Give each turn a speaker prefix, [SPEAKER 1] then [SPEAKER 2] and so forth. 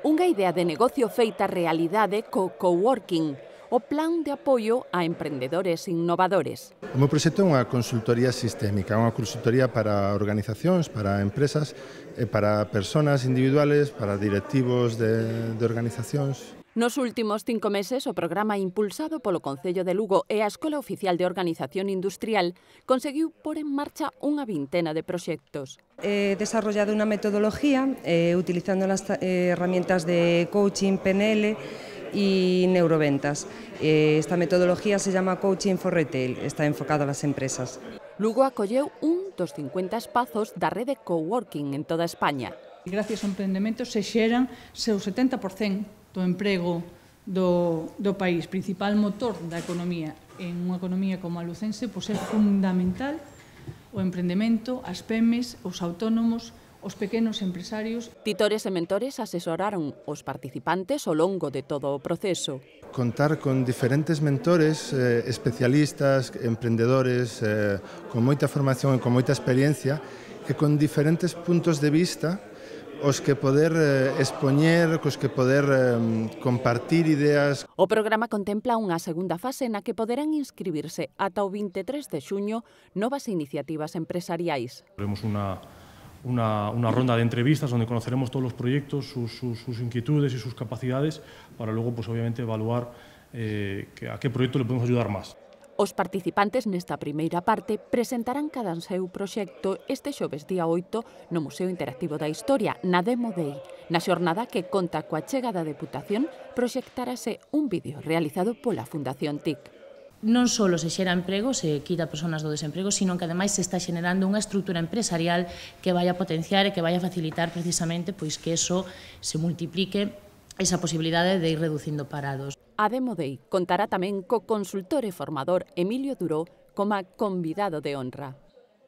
[SPEAKER 1] Unha idea de negocio feita realidade co coworking, o plan de apoio a emprendedores innovadores.
[SPEAKER 2] O meu proxecto é unha consultoría sistémica, unha consultoría para organizacións, para empresas, eh, para persoas individuales, para directivos de, de organizacións
[SPEAKER 1] Nos últimos cinco meses, o programa impulsado polo Concello de Lugo e a Escola Oficial de Organización Industrial conseguiu pôr en marcha unha vintena de proxectos.
[SPEAKER 3] He desarrollado unha metodología eh, utilizando as eh, herramientas de coaching, PNL, e neuroventas. Eh, esta metodología se chama Coaching for Retail, está enfocada ás empresas. Lugo acolleu un dos 50 espazos da rede Coworking en toda España.
[SPEAKER 4] Gracias ao emprendemento se xeran seu 70% do emprego do, do país, principal motor da economía. En unha economía como a lucense, pois é fundamental o emprendemento,
[SPEAKER 1] as PEMES, os autónomos, os pequenos empresarios. Titores e mentores asesoraron os participantes ao longo de todo o proceso.
[SPEAKER 2] Contar con diferentes mentores, eh, especialistas, emprendedores, eh, con moita formación e con moita experiencia e con diferentes puntos de vista os que poder eh, expoñer, cos que poder eh, compartir ideas.
[SPEAKER 1] O programa contempla unha segunda fase na que poderán inscribirse ata o 23 de xuño novas iniciativas empresariais.
[SPEAKER 3] Temos unha, una, una ronda de entrevistas donde conoceremos todos os proyectos, sus, sus, sus inquietudes y sus capacidades para luego, pues, obviamente, evaluar eh, que, a qué proyecto le podemos ayudar más.
[SPEAKER 1] Os participantes nesta primeira parte presentarán cada seu proxecto este xoves día 8 no Museo Interactivo da Historia, na Demo Day. Na xornada que conta coa chega da Deputación, proxectarase un vídeo realizado pola Fundación TIC non só se xera emprego, se quita personas do desemprego, sino que ademais se está xenerando unha estrutura empresarial que vai a potenciar e que vai a facilitar precisamente pois que eso se multiplique esa posibilidade de ir reducindo parados. A Demo Day contará tamén co consultor e formador Emilio Duró como convidado de honra.